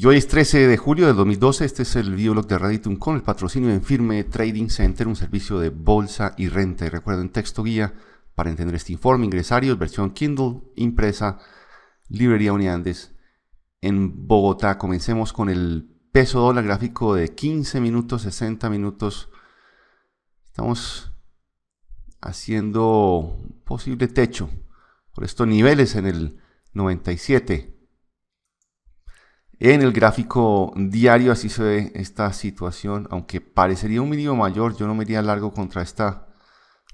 Y hoy es 13 de julio de 2012, este es el videoblog de Raditum con el patrocinio de firme Trading Center, un servicio de bolsa y renta. Y en texto guía para entender este informe, ingresarios, versión Kindle, impresa, librería Unidades en Bogotá. Comencemos con el peso dólar gráfico de 15 minutos, 60 minutos. Estamos haciendo posible techo por estos niveles en el 97. En el gráfico diario así se ve esta situación, aunque parecería un mínimo mayor, yo no me iría largo contra esta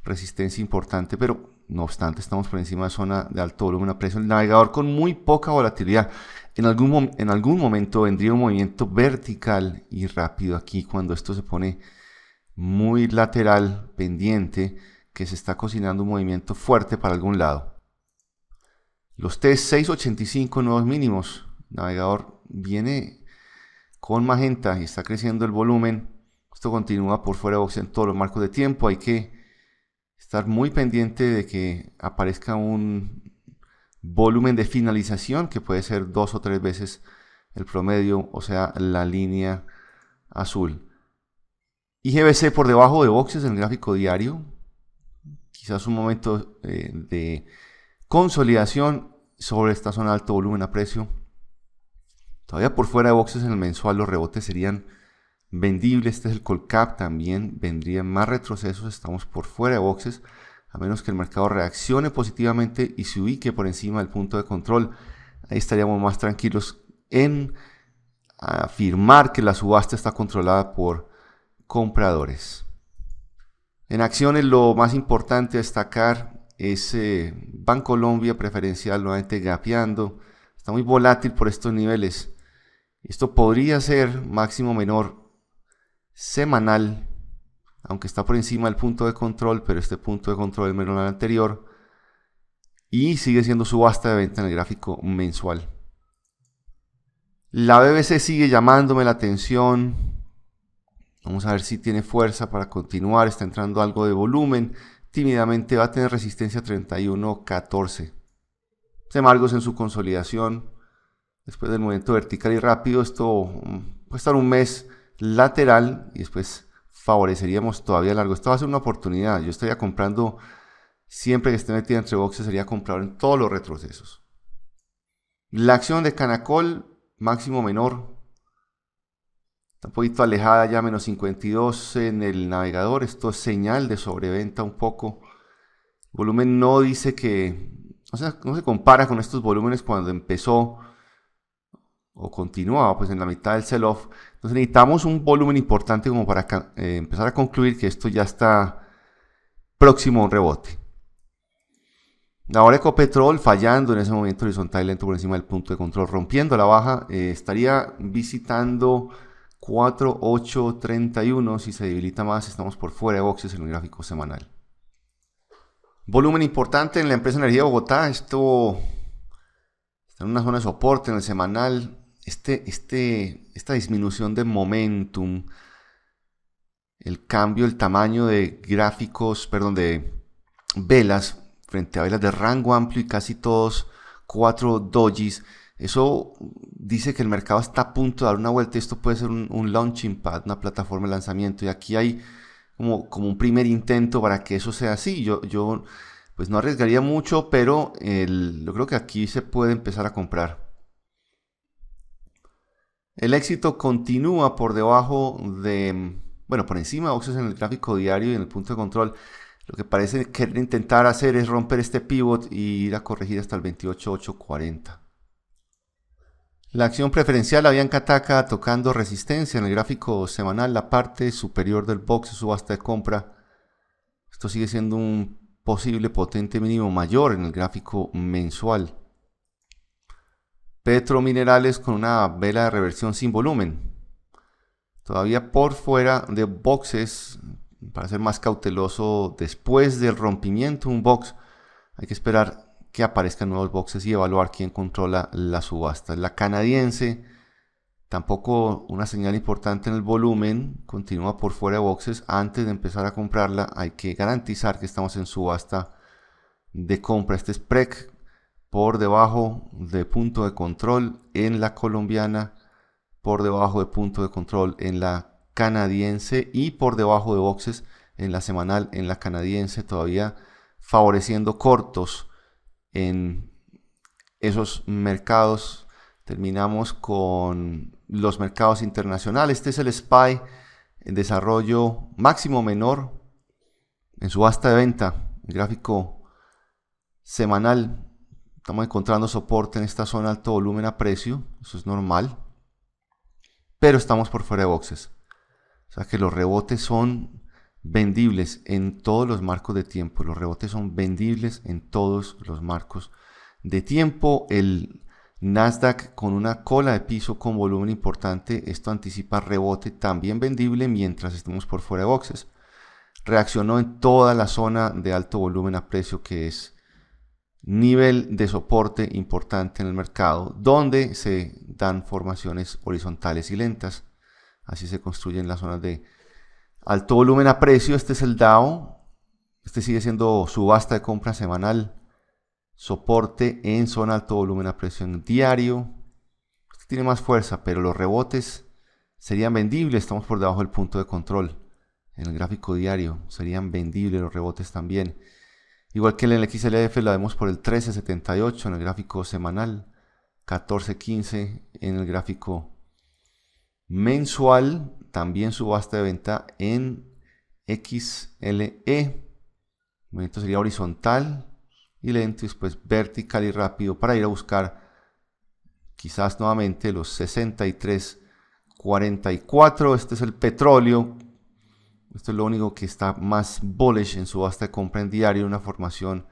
resistencia importante, pero no obstante estamos por encima de zona de alto volumen a precio El navegador con muy poca volatilidad. En algún, en algún momento vendría un movimiento vertical y rápido aquí cuando esto se pone muy lateral, pendiente, que se está cocinando un movimiento fuerte para algún lado. Los T685 nuevos mínimos, navegador viene con magenta y está creciendo el volumen. Esto continúa por fuera de box en todos los marcos de tiempo. Hay que estar muy pendiente de que aparezca un volumen de finalización que puede ser dos o tres veces el promedio, o sea, la línea azul. IGBC por debajo de boxes en el gráfico diario. Quizás un momento eh, de consolidación sobre esta zona de alto volumen a precio Todavía por fuera de boxes en el mensual los rebotes serían vendibles. Este es el call cap, también vendrían más retrocesos. Estamos por fuera de boxes, a menos que el mercado reaccione positivamente y se ubique por encima del punto de control. Ahí estaríamos más tranquilos en afirmar que la subasta está controlada por compradores. En acciones lo más importante a destacar es eh, Banco colombia preferencial nuevamente gapeando. Está muy volátil por estos niveles. Esto podría ser máximo menor semanal, aunque está por encima del punto de control, pero este punto de control es menor al anterior. Y sigue siendo subasta de venta en el gráfico mensual. La BBC sigue llamándome la atención. Vamos a ver si tiene fuerza para continuar. Está entrando algo de volumen. Tímidamente va a tener resistencia 31.14. Semargos en su consolidación. Después del movimiento vertical y rápido, esto mm, puede estar un mes lateral y después favoreceríamos todavía largo. Esto va a ser una oportunidad. Yo estaría comprando, siempre que esté metida entre boxes, sería comprar en todos los retrocesos. La acción de Canacol, máximo menor. Está un poquito alejada ya, menos 52 en el navegador. Esto es señal de sobreventa un poco. volumen no dice que... O sea, no se compara con estos volúmenes cuando empezó o continuaba pues en la mitad del sell-off. Entonces necesitamos un volumen importante como para eh, empezar a concluir que esto ya está próximo a un rebote. Ahora Ecopetrol fallando en ese momento horizontal lento por encima del punto de control, rompiendo la baja, eh, estaría visitando 4831. Si se debilita más, estamos por fuera de boxes en un gráfico semanal. Volumen importante en la empresa Energía de Bogotá. Esto está en una zona de soporte en el semanal. Este, este, esta disminución de momentum, el cambio, el tamaño de gráficos, perdón, de velas frente a velas de rango amplio y casi todos cuatro dojis, eso dice que el mercado está a punto de dar una vuelta. Esto puede ser un, launching pad, una plataforma de lanzamiento. Y aquí hay como, como un primer intento para que eso sea así. Yo, yo pues no arriesgaría mucho, pero yo creo que aquí se puede empezar a comprar. El éxito continúa por debajo de, bueno, por encima de en el gráfico diario y en el punto de control. Lo que parece querer intentar hacer es romper este pivot y ir a corregir hasta el 28.840. La acción preferencial había en ataca tocando resistencia en el gráfico semanal, la parte superior del box subasta de compra. Esto sigue siendo un posible potente mínimo mayor en el gráfico mensual. Petro Minerales con una vela de reversión sin volumen. Todavía por fuera de boxes, para ser más cauteloso, después del rompimiento de un box, hay que esperar que aparezcan nuevos boxes y evaluar quién controla la subasta. La canadiense, tampoco una señal importante en el volumen, continúa por fuera de boxes. Antes de empezar a comprarla, hay que garantizar que estamos en subasta de compra. Este es PREC por debajo de punto de control en la colombiana, por debajo de punto de control en la canadiense y por debajo de boxes en la semanal en la canadiense, todavía favoreciendo cortos en esos mercados. Terminamos con los mercados internacionales. Este es el SPY en desarrollo máximo menor en subasta de venta, gráfico semanal estamos encontrando soporte en esta zona alto volumen a precio, eso es normal, pero estamos por fuera de boxes. O sea que los rebotes son vendibles en todos los marcos de tiempo, los rebotes son vendibles en todos los marcos de tiempo. El Nasdaq con una cola de piso con volumen importante, esto anticipa rebote también vendible mientras estemos por fuera de boxes. Reaccionó en toda la zona de alto volumen a precio que es nivel de soporte importante en el mercado donde se dan formaciones horizontales y lentas. Así se construyen las zonas de alto volumen a precio. Este es el DAO. Este sigue siendo subasta de compra semanal. Soporte en zona alto volumen a precio diario. Este tiene más fuerza, pero los rebotes serían vendibles. Estamos por debajo del punto de control en el gráfico diario. Serían vendibles los rebotes también. Igual que en el XLF la vemos por el 1378 en el gráfico semanal, 1415 en el gráfico mensual, también subasta de venta en XLE. momento sería horizontal y lento, y después vertical y rápido para ir a buscar quizás nuevamente los 63.44. Este es el petróleo esto es lo único que está más bullish en subasta de compra en diario, una formación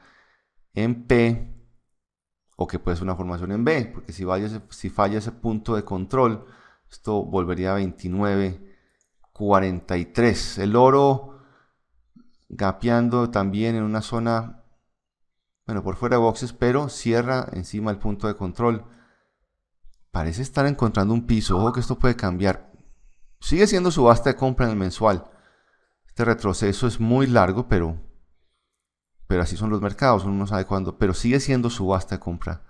en P o que puede ser una formación en B, porque si, falla ese punto de control, esto volvería a 29.43. El oro gapeando también en una zona, bueno, por fuera de boxes, pero cierra encima el punto de control. Parece estar encontrando un piso, ojo que esto puede cambiar. Sigue siendo subasta de compra en el mensual. Este retroceso es muy largo, pero, pero así son los mercados, uno no sabe cuándo, pero sigue siendo subasta de compra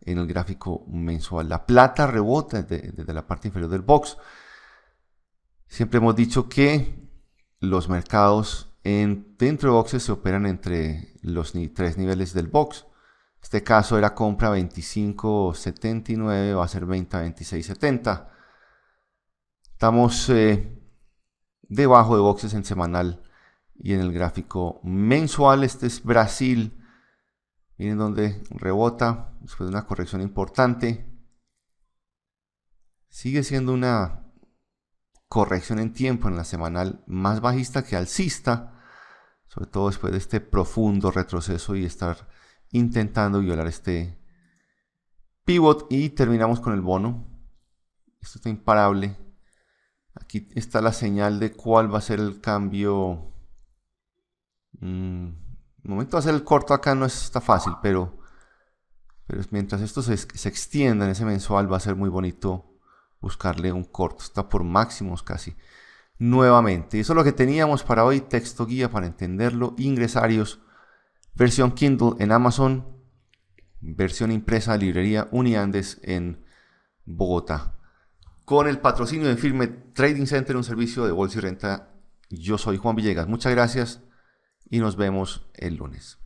en el gráfico mensual. La plata rebota desde, la parte inferior del box. Siempre hemos dicho que los mercados dentro de boxes se operan entre los tres niveles del box. Este caso era compra 25.79, va a ser venta 26.70. Estamos eh, debajo de boxes en semanal y en el gráfico mensual. Este es Brasil. Miren donde rebota después de una corrección importante. Sigue siendo una corrección en tiempo en la semanal más bajista que alcista, sobre todo después de este profundo retroceso y estar intentando violar este pivot. Y terminamos con el bono. Esto está imparable. Aquí está la señal de cuál va a ser el cambio. Mm, momento de hacer el corto acá no está fácil, pero, pero mientras esto se, extienda en ese mensual va a ser muy bonito buscarle un corto. Está por máximos casi. Nuevamente, eso es lo que teníamos para hoy. Texto guía para entenderlo. Ingresarios, versión Kindle en Amazon, versión impresa librería Uniandes en Bogotá con el patrocinio de Firme Trading Center, un servicio de bolsa y renta. Yo soy Juan Villegas. Muchas gracias y nos vemos el lunes.